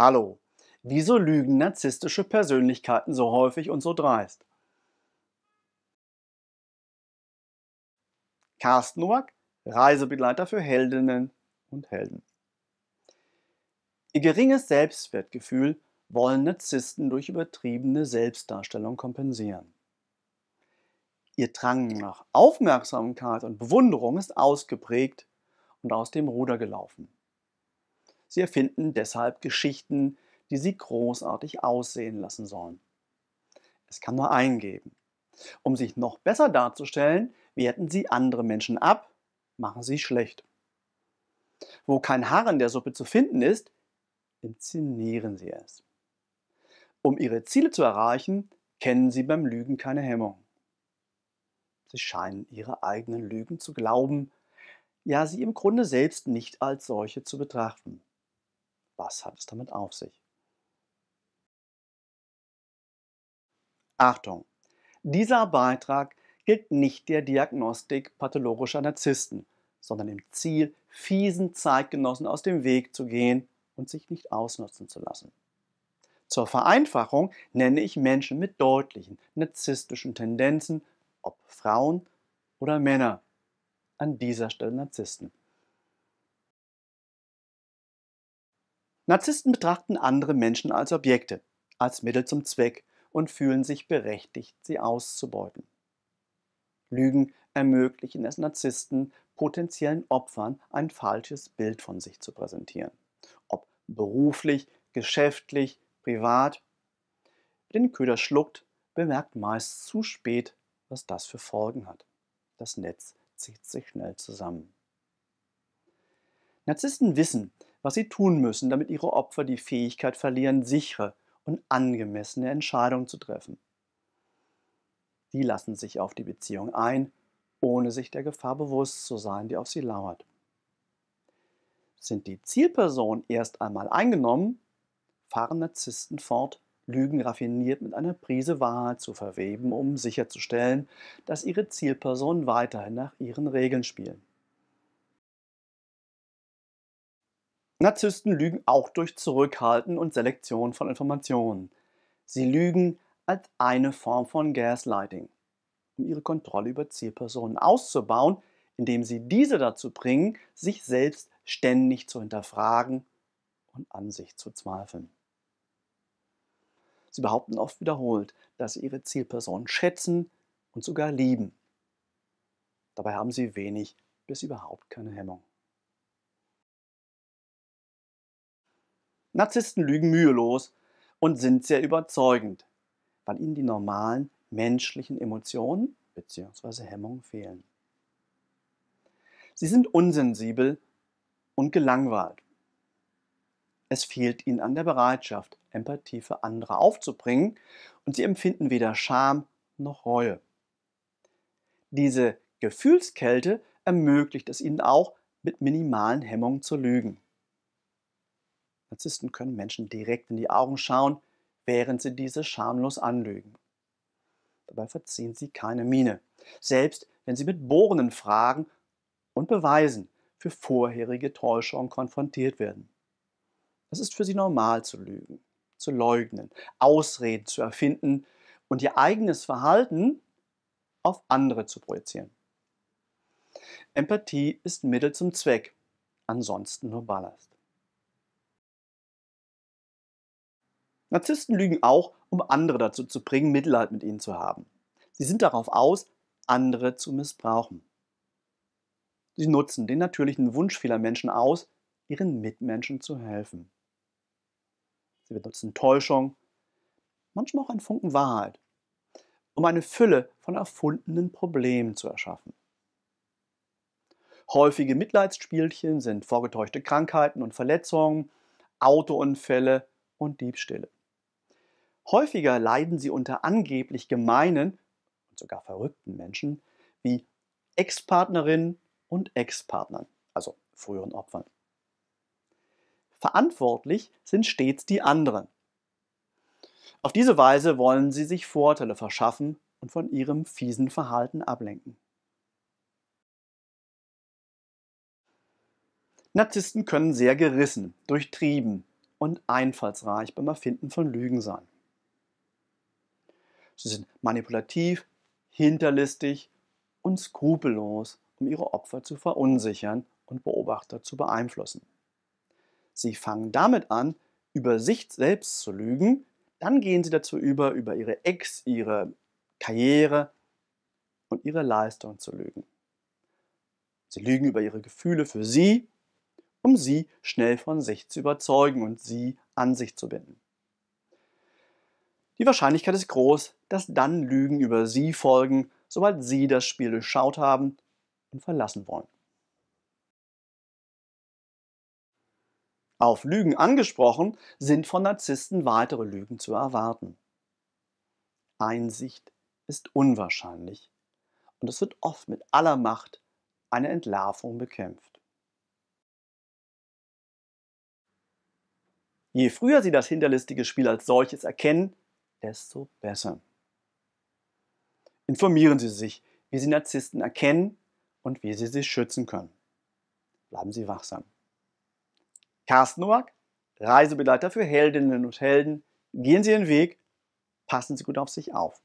Hallo, wieso lügen narzisstische Persönlichkeiten so häufig und so dreist? Carsten Nowak, Reisebegleiter für Heldinnen und Helden. Ihr geringes Selbstwertgefühl wollen Narzissten durch übertriebene Selbstdarstellung kompensieren. Ihr Drang nach Aufmerksamkeit und Bewunderung ist ausgeprägt und aus dem Ruder gelaufen. Sie erfinden deshalb Geschichten, die Sie großartig aussehen lassen sollen. Es kann nur eingeben. Um sich noch besser darzustellen, werten Sie andere Menschen ab, machen Sie schlecht. Wo kein Haar in der Suppe zu finden ist, inszenieren Sie es. Um Ihre Ziele zu erreichen, kennen Sie beim Lügen keine Hemmung. Sie scheinen Ihre eigenen Lügen zu glauben, ja sie im Grunde selbst nicht als solche zu betrachten. Was hat es damit auf sich? Achtung! Dieser Beitrag gilt nicht der Diagnostik pathologischer Narzissten, sondern dem Ziel, fiesen Zeitgenossen aus dem Weg zu gehen und sich nicht ausnutzen zu lassen. Zur Vereinfachung nenne ich Menschen mit deutlichen narzisstischen Tendenzen, ob Frauen oder Männer, an dieser Stelle Narzissten. Narzissten betrachten andere Menschen als Objekte, als Mittel zum Zweck und fühlen sich berechtigt, sie auszubeuten. Lügen ermöglichen es Narzissten, potenziellen Opfern ein falsches Bild von sich zu präsentieren. Ob beruflich, geschäftlich, privat. Wer Den Köder schluckt, bemerkt meist zu spät, was das für Folgen hat. Das Netz zieht sich schnell zusammen. Narzissten wissen, was sie tun müssen, damit ihre Opfer die Fähigkeit verlieren, sichere und angemessene Entscheidungen zu treffen. Die lassen sich auf die Beziehung ein, ohne sich der Gefahr bewusst zu sein, die auf sie lauert. Sind die Zielpersonen erst einmal eingenommen, fahren Narzissten fort, Lügen raffiniert mit einer Prise Wahrheit zu verweben, um sicherzustellen, dass ihre Zielpersonen weiterhin nach ihren Regeln spielen. Narzissten lügen auch durch Zurückhalten und Selektion von Informationen. Sie lügen als eine Form von Gaslighting, um ihre Kontrolle über Zielpersonen auszubauen, indem sie diese dazu bringen, sich selbst ständig zu hinterfragen und an sich zu zweifeln. Sie behaupten oft wiederholt, dass sie ihre Zielpersonen schätzen und sogar lieben. Dabei haben sie wenig bis überhaupt keine Hemmung. Narzissten lügen mühelos und sind sehr überzeugend, weil ihnen die normalen menschlichen Emotionen bzw. Hemmungen fehlen. Sie sind unsensibel und gelangweilt. Es fehlt ihnen an der Bereitschaft, Empathie für andere aufzubringen und sie empfinden weder Scham noch Reue. Diese Gefühlskälte ermöglicht es ihnen auch, mit minimalen Hemmungen zu lügen. Narzissten können Menschen direkt in die Augen schauen, während sie diese schamlos anlügen. Dabei verziehen sie keine Miene, selbst wenn sie mit bohrenden Fragen und Beweisen für vorherige Täuschungen konfrontiert werden. Es ist für sie normal zu lügen, zu leugnen, Ausreden zu erfinden und ihr eigenes Verhalten auf andere zu projizieren. Empathie ist Mittel zum Zweck, ansonsten nur Ballast. Narzissten lügen auch, um andere dazu zu bringen, Mitleid mit ihnen zu haben. Sie sind darauf aus, andere zu missbrauchen. Sie nutzen den natürlichen Wunsch vieler Menschen aus, ihren Mitmenschen zu helfen. Sie benutzen Täuschung, manchmal auch einen Funken Wahrheit, um eine Fülle von erfundenen Problemen zu erschaffen. Häufige Mitleidsspielchen sind vorgetäuschte Krankheiten und Verletzungen, Autounfälle und Diebstähle. Häufiger leiden sie unter angeblich gemeinen und sogar verrückten Menschen wie Ex-Partnerinnen und Ex-Partnern, also früheren Opfern. Verantwortlich sind stets die anderen. Auf diese Weise wollen sie sich Vorteile verschaffen und von ihrem fiesen Verhalten ablenken. Narzissten können sehr gerissen, durchtrieben und einfallsreich beim Erfinden von Lügen sein. Sie sind manipulativ, hinterlistig und skrupellos, um ihre Opfer zu verunsichern und Beobachter zu beeinflussen. Sie fangen damit an, über sich selbst zu lügen, dann gehen sie dazu über, über ihre Ex, ihre Karriere und ihre Leistung zu lügen. Sie lügen über ihre Gefühle für sie, um sie schnell von sich zu überzeugen und sie an sich zu binden. Die Wahrscheinlichkeit ist groß, dass dann Lügen über sie folgen, sobald sie das Spiel durchschaut haben und verlassen wollen. Auf Lügen angesprochen sind von Narzissten weitere Lügen zu erwarten. Einsicht ist unwahrscheinlich und es wird oft mit aller Macht eine Entlarvung bekämpft. Je früher Sie das hinterlistige Spiel als solches erkennen, desto besser. Informieren Sie sich, wie Sie Narzissten erkennen und wie Sie sie schützen können. Bleiben Sie wachsam. Carsten Noack, Reisebegleiter für Heldinnen und Helden. Gehen Sie Ihren Weg, passen Sie gut auf sich auf.